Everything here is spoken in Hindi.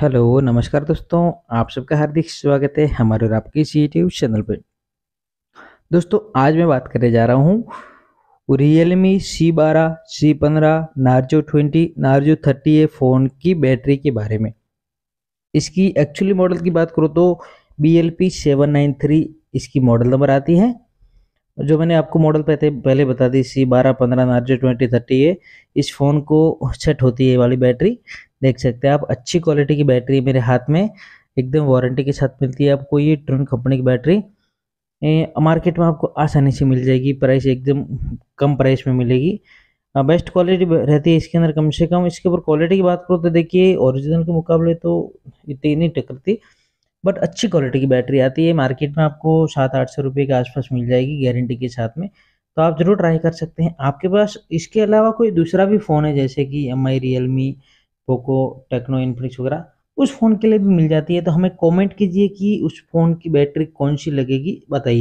हेलो नमस्कार दोस्तों आप सबका हार्दिक स्वागत है हमारे और आपके सी टी चैनल पर दोस्तों आज मैं बात करने जा रहा हूँ रियलमी सी बारह सी पंद्रह Narzo twenty Narzo thirty A phone की बैटरी के बारे में इसकी एक्चुअली मॉडल की बात करो तो B L P seven nine three इसकी मॉडल नंबर आती है जो मैंने आपको मॉडल पहले पहले बता दी सी बारह पंद्रह नार जे ट्वेंटी थर्टी है इस फ़ोन को सेट होती है वाली बैटरी देख सकते हैं आप अच्छी क्वालिटी की बैटरी मेरे हाथ में एकदम वारंटी के साथ मिलती है आपको ये ट्रेन कंपनी की बैटरी मार्केट में आपको आसानी से मिल जाएगी प्राइस एकदम कम प्राइस में मिलेगी बेस्ट क्वालिटी रहती है इसके अंदर कम से कम इसके ऊपर क्वालिटी की बात करो तो देखिए ओरिजिनल के मुकाबले तो इतनी नहीं टकरती बट अच्छी क्वालिटी की बैटरी आती है मार्केट में आपको सात आठ सौ रुपये के आसपास मिल जाएगी गारंटी के साथ में तो आप ज़रूर ट्राई कर सकते हैं आपके पास इसके अलावा कोई दूसरा भी फ़ोन है जैसे कि M I Realme Poco Tecno Infinix वगैरह उस फ़ोन के लिए भी मिल जाती है तो हमें कॉमेंट कीजिए कि उस फ़ोन की बैटरी कौन सी लगेगी बताइए